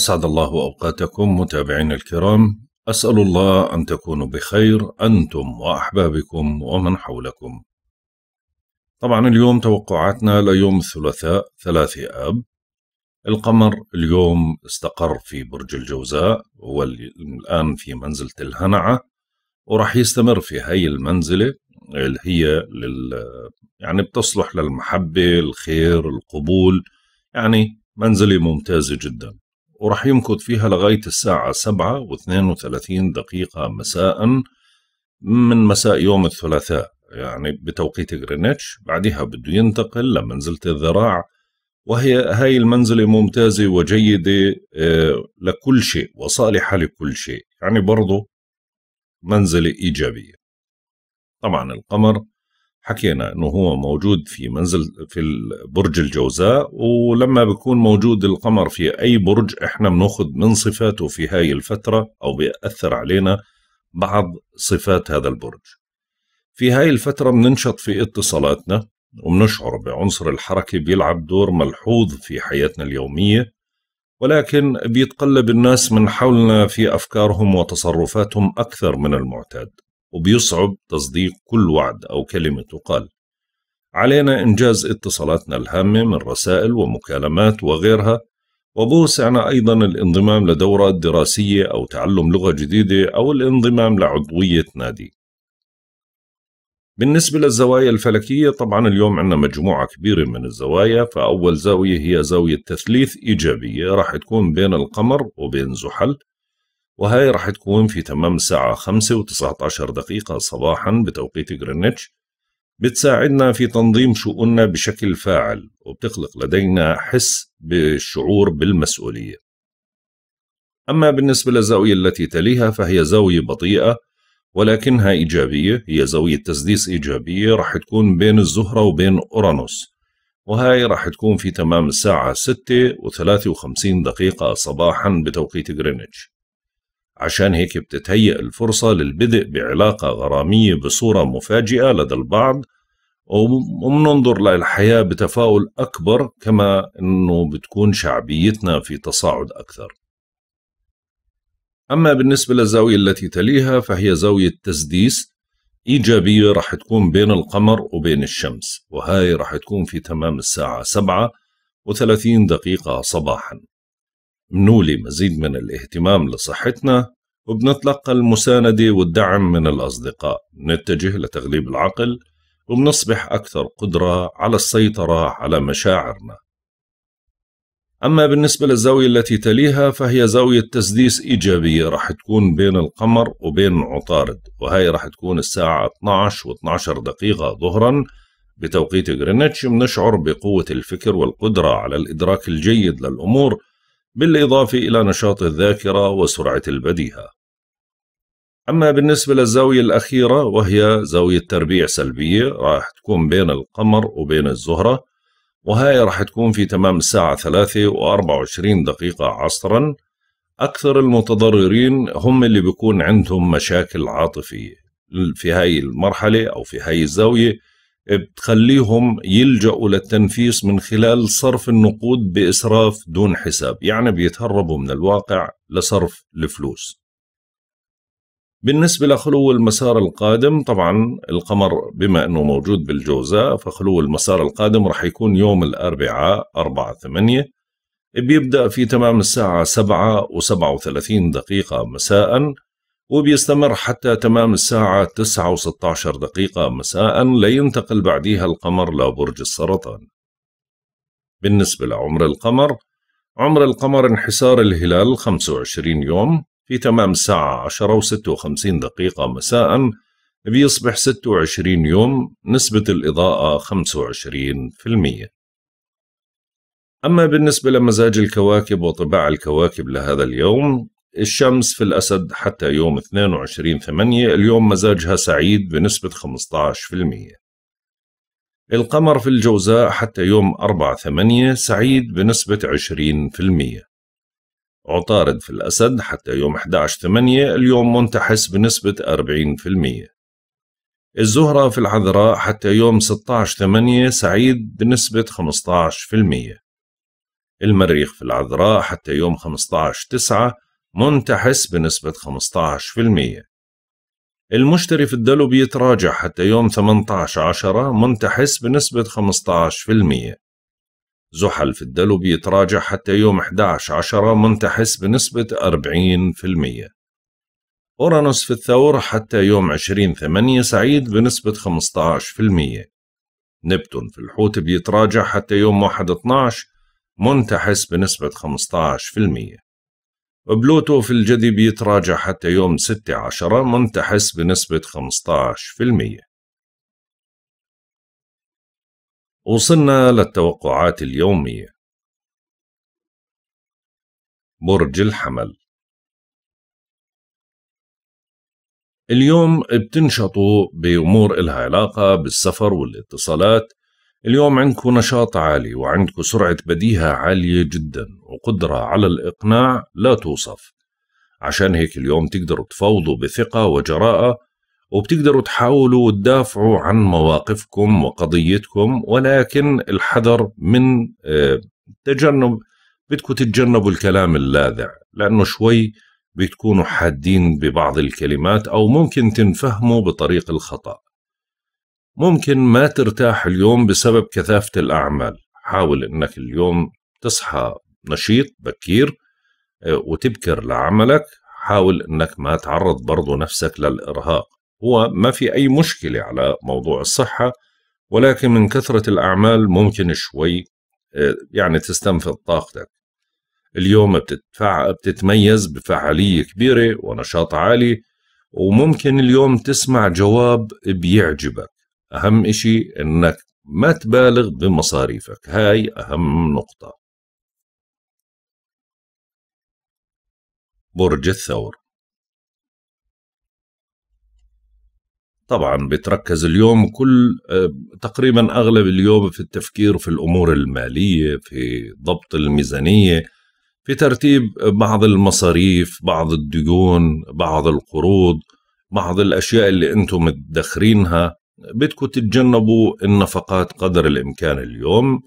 أسعد الله أوقاتكم متابعين الكرام أسأل الله أن تكونوا بخير أنتم وأحبابكم ومن حولكم طبعا اليوم توقعاتنا ليوم الثلاثاء ثلاثة آب القمر اليوم استقر في برج الجوزاء والآن في منزلة الهنعة وراح يستمر في هاي المنزلة اللي هي لل يعني بتصلح للمحبة الخير القبول يعني منزلة ممتازة جدا وراح يمكث فيها لغاية الساعة سبعة واثنين وثلاثين دقيقة مساء من مساء يوم الثلاثاء يعني بتوقيت غرينتش بعدها بده ينتقل لمنزلة الذراع وهي هاي المنزلة ممتازة وجيدة آه، لكل شيء وصالحة لكل شيء يعني برضه منزلة إيجابية طبعا القمر حكينا انه هو موجود في منزل في برج الجوزاء ولما بيكون موجود القمر في اي برج احنا بناخذ من صفاته في هاي الفتره او بياثر علينا بعض صفات هذا البرج في هاي الفتره بننشط في اتصالاتنا وبنشعر بعنصر الحركه بيلعب دور ملحوظ في حياتنا اليوميه ولكن بيتقلب الناس من حولنا في افكارهم وتصرفاتهم اكثر من المعتاد وبيصعب تصديق كل وعد أو كلمة تقال علينا إنجاز اتصالاتنا الهامة من رسائل ومكالمات وغيرها وبوسعنا أيضا الانضمام لدورات دراسية أو تعلم لغة جديدة أو الانضمام لعضوية نادي بالنسبة للزوايا الفلكية طبعا اليوم عندنا مجموعة كبيرة من الزوايا فأول زاوية هي زاوية تثليث إيجابية راح تكون بين القمر وبين زحل وهي راح تكون في تمام الساعة 5 و19 دقيقة صباحا بتوقيت جرينتش بتساعدنا في تنظيم شؤوننا بشكل فاعل وبتخلق لدينا حس بالشعور بالمسؤولية أما بالنسبة للزاوية التي تليها فهي زاوية بطيئة ولكنها إيجابية هي زاوية تسديس إيجابية راح تكون بين الزهرة وبين أورانوس وهاي راح تكون في تمام الساعة 6 و53 دقيقة صباحا بتوقيت غرينتش عشان هيك بتتهيأ الفرصة للبدء بعلاقة غرامية بصورة مفاجئة لدى البعض وبننظر للحياة بتفاؤل أكبر كما أنه بتكون شعبيتنا في تصاعد أكثر أما بالنسبة للزاوية التي تليها فهي زاوية تسديس إيجابية رح تكون بين القمر وبين الشمس وهاي رح تكون في تمام الساعة سبعة و دقيقة صباحاً منولي مزيد من الاهتمام لصحتنا وبنتلقى المساندة والدعم من الأصدقاء نتجه لتغليب العقل وبنصبح أكثر قدرة على السيطرة على مشاعرنا أما بالنسبة للزاوية التي تليها فهي زاوية تسديس إيجابية رح تكون بين القمر وبين عطارد وهي رح تكون الساعة 12 و 12 دقيقة ظهرا بتوقيت غرينتش بنشعر بقوة الفكر والقدرة على الإدراك الجيد للأمور بالإضافة إلى نشاط الذاكرة وسرعة البديهة أما بالنسبة للزاوية الأخيرة وهي زاوية تربيع سلبية راح تكون بين القمر وبين الزهرة وهاي راح تكون في تمام الساعة 3 و24 دقيقة عصرا أكثر المتضررين هم اللي بيكون عندهم مشاكل عاطفية في هاي المرحلة أو في هاي الزاوية بتخليهم يلجأوا للتنفيس من خلال صرف النقود بإسراف دون حساب يعني بيتهربوا من الواقع لصرف الفلوس بالنسبة لخلو المسار القادم طبعا القمر بما أنه موجود بالجوزاء فخلو المسار القادم رح يكون يوم الأربعاء 4 8 بيبدأ في تمام الساعة سبعة وسبعة وثلاثين دقيقة مساءً وبيستمر حتى تمام الساعة 9 و16 دقيقة مساء لينتقل بعديها القمر لبرج السرطان بالنسبة لعمر القمر عمر القمر انحسار الهلال 25 يوم في تمام الساعة 10 و56 دقيقة مساء بيصبح 26 يوم نسبة الإضاءة 25% أما بالنسبة لمزاج الكواكب وطباع الكواكب لهذا اليوم الشمس في الأسد حتى يوم 22 8 اليوم مزاجها سعيد بنسبة 15% القمر في الجوزاء حتى يوم 4 8 سعيد بنسبة 20% عطارد في الأسد حتى يوم 11 8 اليوم منتحس بنسبة 40% الزهرة في العذراء حتى يوم 16 8 سعيد بنسبة 15% المريخ في العذراء حتى يوم 15 تسعة منتحس بنسبة 15% المشتري في الدلو بيتراجع حتى يوم 18 عشرة منتحس بنسبة 15% زحل في الدلو بيتراجع حتى يوم 11 عشرة منتحس بنسبة 40% أورانوس في الثور حتى يوم 20 ثمانية سعيد بنسبة 15% نبتون في الحوت بيتراجع حتى يوم 1 12 منتحس بنسبة 15% بلوتو في الجدي بيتراجع حتى يوم 6 عشرة منتحس بنسبة 15% وصلنا للتوقعات اليومية برج الحمل اليوم بتنشطوا بأمور إلها علاقة بالسفر والاتصالات اليوم عندكم نشاط عالي وعندكم سرعة بديهة عالية جدا وقدرة على الإقناع لا توصف عشان هيك اليوم تقدروا تفاوضوا بثقة وجراءة وبتقدروا تحاولوا تدافعوا عن مواقفكم وقضيتكم ولكن الحذر من آه، تجنب بدكم تتجنبوا الكلام اللاذع لأنه شوي بتكونوا حادين ببعض الكلمات أو ممكن تنفهموا بطريق الخطأ ممكن ما ترتاح اليوم بسبب كثافة الأعمال حاول أنك اليوم تصحى نشيط بكير آه، وتبكر لعملك حاول انك ما تعرض برضو نفسك للارهاق هو ما في اي مشكلة على موضوع الصحة ولكن من كثرة الاعمال ممكن شوي آه، يعني تستنفذ طاقتك اليوم بتتفع... بتتميز بفعالية كبيرة ونشاط عالي وممكن اليوم تسمع جواب بيعجبك أهم إشي أنك ما تبالغ بمصاريفك هاي أهم نقطة برج الثور طبعا بتركز اليوم كل آه، تقريبا اغلب اليوم في التفكير في الامور الماليه في ضبط الميزانيه في ترتيب بعض المصاريف بعض الديون بعض القروض بعض الاشياء اللي انتم مدخرينها بدكم تتجنبوا النفقات قدر الامكان اليوم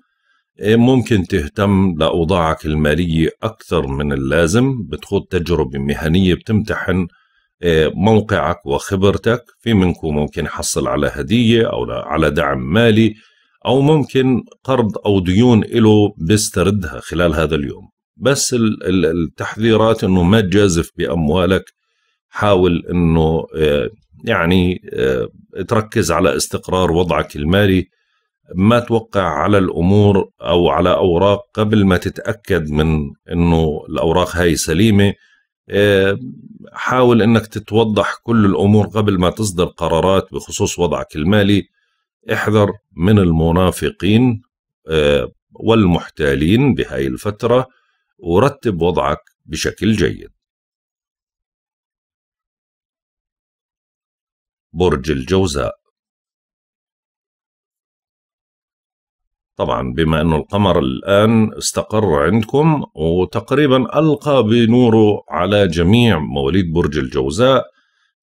إيه، ممكن تهتم لأوضاعك المالية أكثر من اللازم بتخوض تجربة مهنية بتمتحن إيه، موقعك وخبرتك في منكم ممكن يحصل على هدية أو على دعم مالي أو ممكن قرض أو ديون له بيستردها خلال هذا اليوم بس التحذيرات أنه ما تجازف بأموالك حاول أنه إيه، يعني تركز على استقرار وضعك المالي ما توقع على الامور او على اوراق قبل ما تتاكد من انه الاوراق هاي سليمه آه، حاول انك تتوضح كل الامور قبل ما تصدر قرارات بخصوص وضعك المالي احذر من المنافقين آه، والمحتالين بهاي الفتره ورتب وضعك بشكل جيد برج الجوزاء طبعا بما أنه القمر الآن استقر عندكم وتقريبا ألقى بنوره على جميع مواليد برج الجوزاء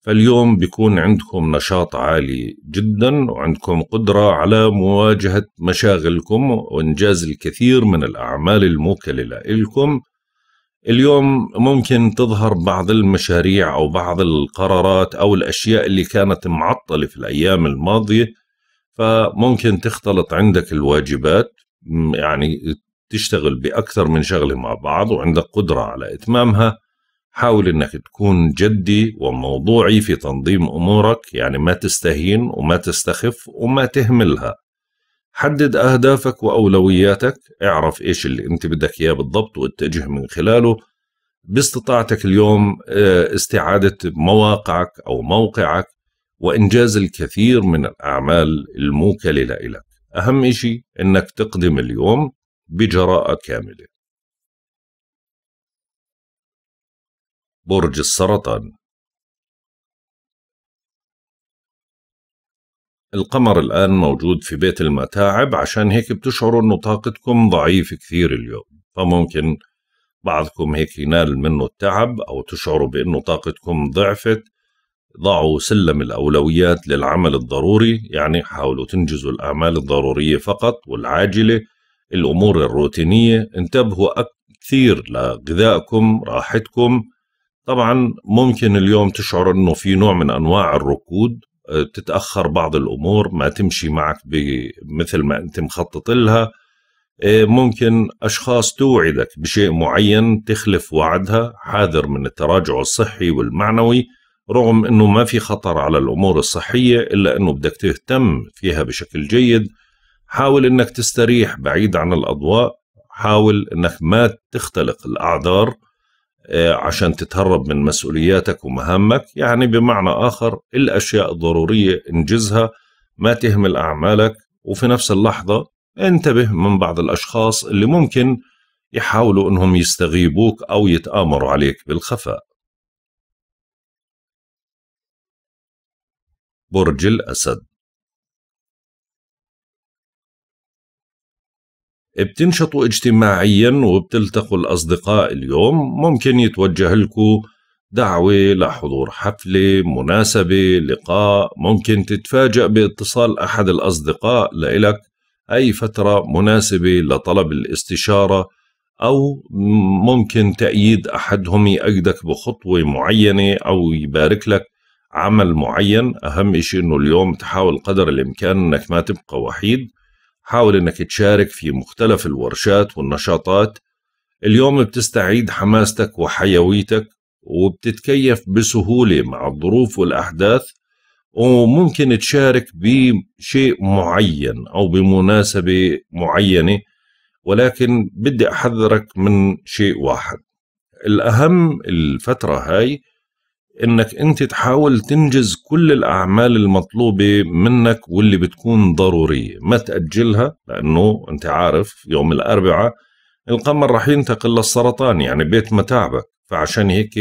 فاليوم بيكون عندكم نشاط عالي جدا وعندكم قدرة على مواجهة مشاغلكم وإنجاز الكثير من الأعمال الموكلة لكم اليوم ممكن تظهر بعض المشاريع أو بعض القرارات أو الأشياء اللي كانت معطلة في الأيام الماضية فممكن تختلط عندك الواجبات يعني تشتغل بأكثر من شغلة مع بعض وعندك قدرة على إتمامها حاول انك تكون جدي وموضوعي في تنظيم امورك يعني ما تستهين وما تستخف وما تهملها حدد اهدافك واولوياتك اعرف ايش اللي انت بدك اياه بالضبط واتجه من خلاله باستطاعتك اليوم آه، استعادة مواقعك او موقعك وإنجاز الكثير من الأعمال الموكلة لك أهم شيء إنك تقدم اليوم بجراءة كاملة برج السرطان القمر الآن موجود في بيت المتاعب عشان هيك بتشعروا إنه طاقتكم ضعيفة كثير اليوم فممكن بعضكم هيك ينال منه التعب أو تشعروا بإنه طاقتكم ضعفت ضعوا سلم الأولويات للعمل الضروري يعني حاولوا تنجزوا الأعمال الضرورية فقط والعاجلة الأمور الروتينية انتبهوا كثير لغذائكم راحتكم طبعا ممكن اليوم تشعر أنه في نوع من أنواع الركود آه، تتأخر بعض الأمور ما تمشي معك مثل ما أنت مخطط لها آه، ممكن أشخاص توعدك بشيء معين تخلف وعدها حاذر من التراجع الصحي والمعنوي رغم أنه ما في خطر على الأمور الصحية إلا أنه بدك تهتم فيها بشكل جيد حاول أنك تستريح بعيد عن الأضواء حاول أنك ما تختلق الأعذار آه، عشان تتهرب من مسؤولياتك ومهامك يعني بمعنى آخر الأشياء الضرورية انجزها ما تهمل أعمالك وفي نفس اللحظة انتبه من بعض الأشخاص اللي ممكن يحاولوا أنهم يستغيبوك أو يتآمروا عليك بالخفاء برج الأسد بتنشطوا اجتماعيا وبتلتقوا الأصدقاء اليوم ممكن يتوجه لكم دعوة لحضور حفلة مناسبة لقاء ممكن تتفاجأ باتصال أحد الأصدقاء لإلك أي فترة مناسبة لطلب الاستشارة أو ممكن تأييد أحدهم يأيدك بخطوة معينة أو يبارك لك عمل معين اهم شيء انه اليوم تحاول قدر الامكان انك ما تبقى وحيد حاول انك تشارك في مختلف الورشات والنشاطات اليوم بتستعيد حماستك وحيويتك وبتتكيف بسهوله مع الظروف والاحداث وممكن تشارك بشيء معين او بمناسبه معينه ولكن بدي احذرك من شيء واحد الاهم الفتره هاي انك انت تحاول تنجز كل الاعمال المطلوبه منك واللي بتكون ضروريه ما تاجلها لانه انت عارف يوم الاربعاء القمر رح ينتقل للسرطان يعني بيت متاعبك فعشان هيك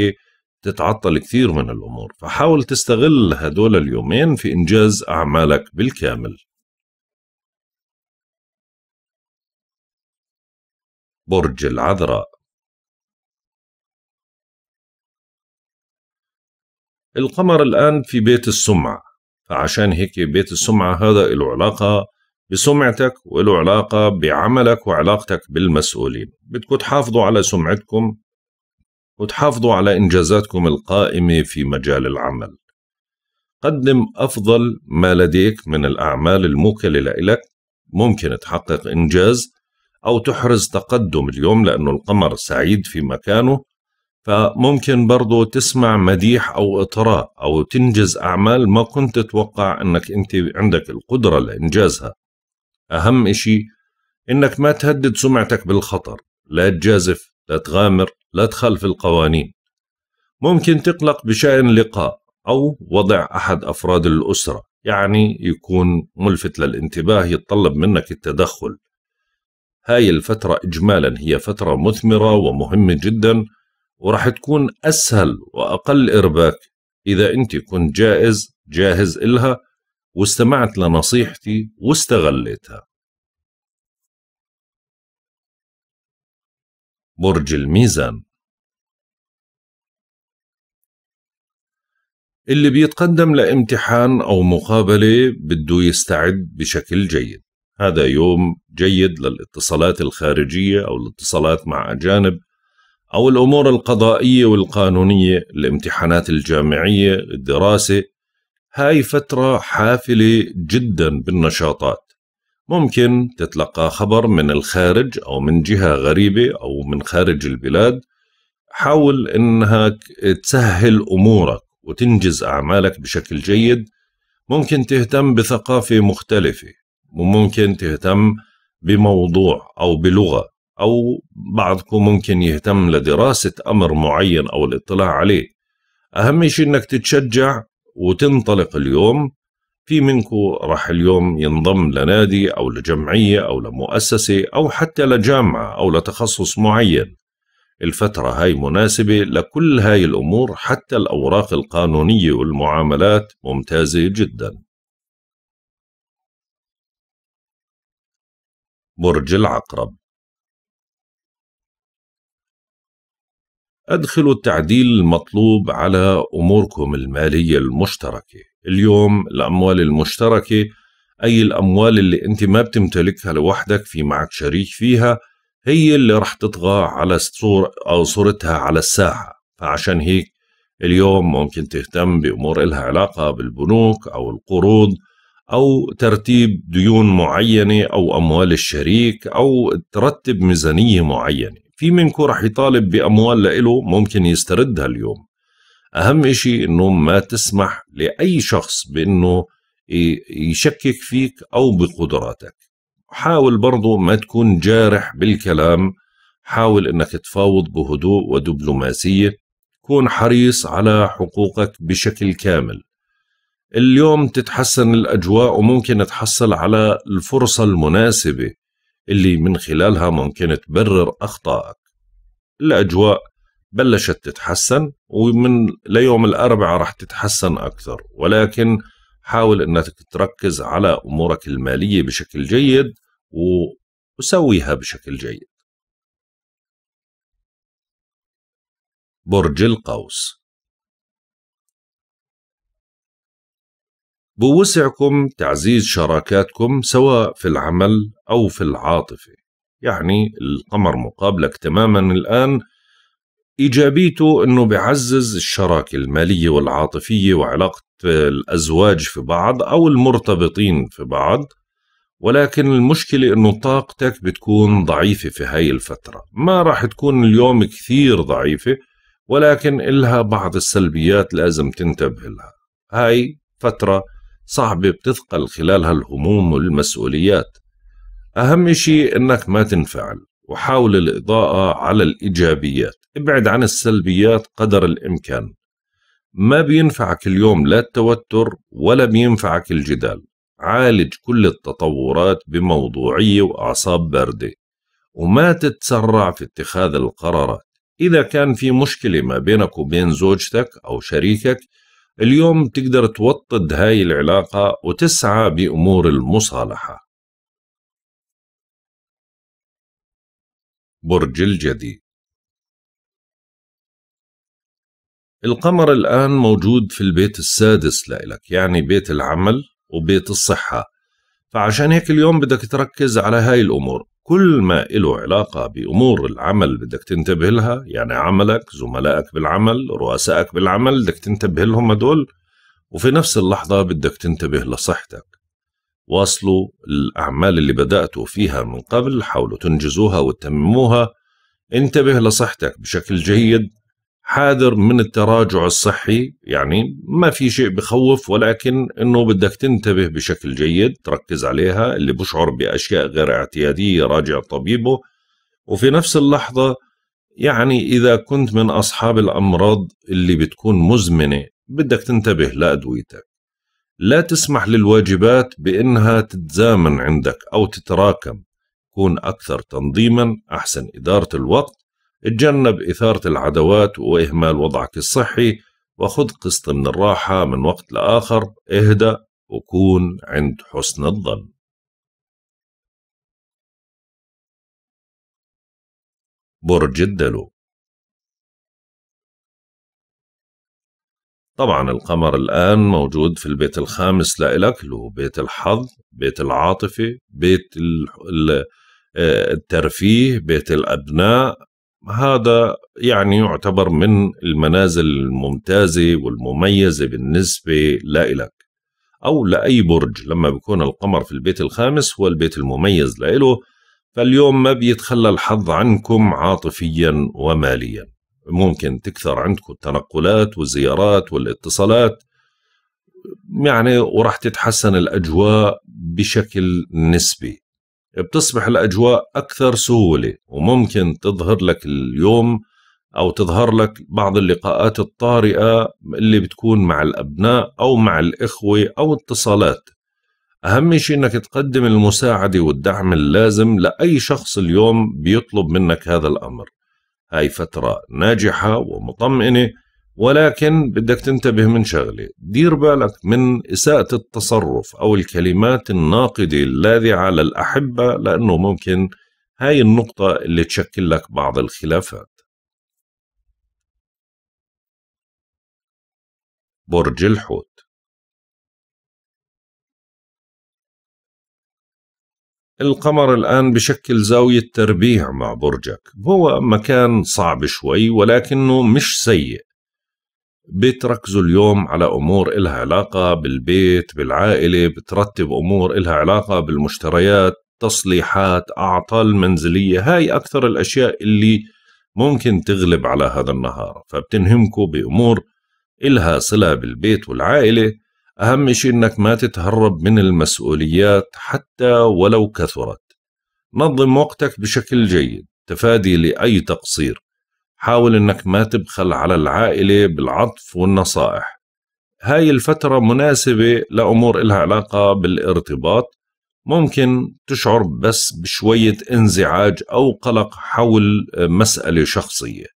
تتعطل كثير من الامور فحاول تستغل هدول اليومين في انجاز اعمالك بالكامل برج العذراء القمر الآن في بيت السمعة فعشان هيك بيت السمعة هذا له علاقة بسمعتك وله علاقة بعملك وعلاقتك بالمسؤولين بدكم تحافظوا على سمعتكم وتحافظوا على إنجازاتكم القائمة في مجال العمل قدم أفضل ما لديك من الأعمال الموكلة لإلك ممكن تحقق إنجاز أو تحرز تقدم اليوم لأنه القمر سعيد في مكانه فممكن برضو تسمع مديح أو إطراء أو تنجز أعمال ما كنت تتوقع أنك أنت عندك القدرة لإنجازها أهم إشي أنك ما تهدد سمعتك بالخطر لا تجازف لا تغامر لا تخالف القوانين ممكن تقلق بشأن لقاء أو وضع أحد أفراد الأسرة يعني يكون ملفت للانتباه يتطلب منك التدخل هاي الفترة إجمالا هي فترة مثمرة ومهمة جدا وراح تكون أسهل وأقل إرباك إذا أنت كنت جائز جاهز إلها واستمعت لنصيحتي واستغليتها برج الميزان اللي بيتقدم لامتحان أو مقابلة بده يستعد بشكل جيد هذا يوم جيد للاتصالات الخارجية أو الاتصالات مع أجانب أو الأمور القضائية والقانونية الامتحانات الجامعية الدراسة هاي فترة حافلة جدا بالنشاطات ممكن تتلقى خبر من الخارج أو من جهة غريبة أو من خارج البلاد حاول إنها تسهل أمورك وتنجز أعمالك بشكل جيد ممكن تهتم بثقافة مختلفة وممكن تهتم بموضوع أو بلغة أو بعضكم ممكن يهتم لدراسة أمر معين أو الاطلاع عليه أهم شيء أنك تتشجع وتنطلق اليوم في منكم راح اليوم ينضم لنادي أو لجمعية أو لمؤسسة أو حتى لجامعة أو لتخصص معين الفترة هاي مناسبة لكل هاي الأمور حتى الأوراق القانونية والمعاملات ممتازة جدا برج العقرب أدخلوا التعديل المطلوب على أموركم المالية المشتركة اليوم الأموال المشتركة أي الأموال اللي أنت ما بتمتلكها لوحدك في معك شريك فيها هي اللي رح تطغى على صور أو صورتها على الساحة فعشان هيك اليوم ممكن تهتم بأمور إلها علاقة بالبنوك أو القروض أو ترتيب ديون معينة أو أموال الشريك أو ترتب ميزانية معينة في منكم رح يطالب بأموال لإله ممكن يستردها اليوم أهم إشي إنه ما تسمح لأي شخص بإنه يشكك فيك أو بقدراتك حاول برضو ما تكون جارح بالكلام حاول إنك تفاوض بهدوء ودبلوماسية كون حريص على حقوقك بشكل كامل اليوم تتحسن الأجواء وممكن تحصل على الفرصة المناسبة اللي من خلالها ممكن تبرر أخطائك الأجواء بلشت تتحسن ومن ليوم الأربعاء راح تتحسن أكثر ولكن حاول أنك تركز على أمورك المالية بشكل جيد وسويها بشكل جيد برج القوس بوسعكم تعزيز شراكاتكم سواء في العمل أو في العاطفة يعني القمر مقابلك تماما الآن إيجابيته أنه بعزز الشراكة المالية والعاطفية وعلاقة الأزواج في بعض أو المرتبطين في بعض ولكن المشكلة أنه طاقتك بتكون ضعيفة في هاي الفترة ما راح تكون اليوم كثير ضعيفة ولكن إلها بعض السلبيات لازم تنتبه لها هاي فترة صعبة بتثقل خلالها الهموم والمسؤوليات أهم شيء إنك ما تنفعل وحاول الإضاءة على الإيجابيات ابعد عن السلبيات قدر الإمكان ما بينفعك اليوم لا التوتر ولا بينفعك الجدال عالج كل التطورات بموضوعية وأعصاب باردة وما تتسرع في اتخاذ القرارات إذا كان في مشكلة ما بينك وبين زوجتك أو شريكك اليوم تقدر توطد هاي العلاقة وتسعى بأمور المصالحة برج الجدي القمر الآن موجود في البيت السادس لإلك يعني بيت العمل وبيت الصحة فعشان هيك اليوم بدك تركز على هاي الأمور كل ما له علاقة بأمور العمل بدك تنتبه لها يعني عملك زملائك بالعمل رؤسائك بالعمل بدك تنتبه لهم هدول وفي نفس اللحظة بدك تنتبه لصحتك واصلوا الأعمال اللي بدأتوا فيها من قبل حاولوا تنجزوها وتتمموها انتبه لصحتك بشكل جيد حاذر من التراجع الصحي يعني ما في شيء بخوف ولكن انه بدك تنتبه بشكل جيد تركز عليها اللي بشعر باشياء غير اعتياديه راجع طبيبه وفي نفس اللحظه يعني اذا كنت من اصحاب الامراض اللي بتكون مزمنه بدك تنتبه لادويتك لا تسمح للواجبات بانها تتزامن عندك او تتراكم كون اكثر تنظيما احسن اداره الوقت اتجنب إثارة العدوات وإهمال وضعك الصحي وخذ قسط من الراحة من وقت لآخر اهدأ وكون عند حسن الظن برج الدلو طبعا القمر الآن موجود في البيت الخامس لإلك اللي هو بيت الحظ بيت العاطفة بيت آه، الترفيه بيت الأبناء هذا يعني يعتبر من المنازل الممتازة والمميزة بالنسبة لإلك أو لأي برج لما بيكون القمر في البيت الخامس هو البيت المميز لإله فاليوم ما بيتخلى الحظ عنكم عاطفيا وماليا ممكن تكثر عندكم التنقلات والزيارات والاتصالات يعني وراح تتحسن الأجواء بشكل نسبي بتصبح الأجواء أكثر سهولة وممكن تظهر لك اليوم أو تظهر لك بعض اللقاءات الطارئة اللي بتكون مع الأبناء أو مع الإخوة أو اتصالات أهم شيء أنك تقدم المساعدة والدعم اللازم لأي شخص اليوم بيطلب منك هذا الأمر هاي فترة ناجحة ومطمئنة ولكن بدك تنتبه من شغله دير بالك من إساءة التصرف أو الكلمات الناقدة اللاذعة على الأحبة لأنه ممكن هاي النقطة اللي تشكل لك بعض الخلافات برج الحوت القمر الآن بشكل زاوية تربيع مع برجك هو مكان صعب شوي ولكنه مش سيء بتركزوا اليوم على امور إلها علاقه بالبيت بالعائله بترتب امور إلها علاقه بالمشتريات تصليحات اعطال منزليه هاي اكثر الاشياء اللي ممكن تغلب على هذا النهار فبتنهمكوا بامور إلها صله بالبيت والعائله اهم شيء انك ما تتهرب من المسؤوليات حتى ولو كثرت نظم وقتك بشكل جيد تفادي لاي تقصير حاول انك ما تبخل على العائله بالعطف والنصائح هاي الفتره مناسبه لامور إلها علاقه بالارتباط ممكن تشعر بس بشويه انزعاج او قلق حول مساله شخصيه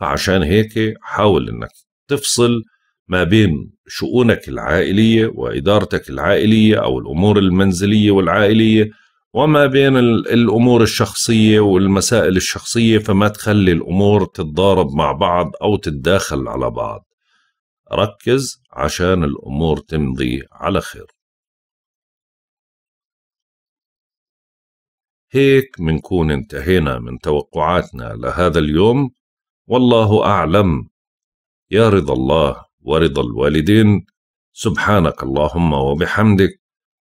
فعشان هيك حاول انك تفصل ما بين شؤونك العائليه وادارتك العائليه او الامور المنزليه والعائليه وما بين الامور الشخصيه والمسائل الشخصيه فما تخلي الامور تتضارب مع بعض او تتداخل على بعض ركز عشان الامور تمضي على خير هيك منكون انتهينا من توقعاتنا لهذا اليوم والله اعلم يا رضا الله ورضا الوالدين سبحانك اللهم وبحمدك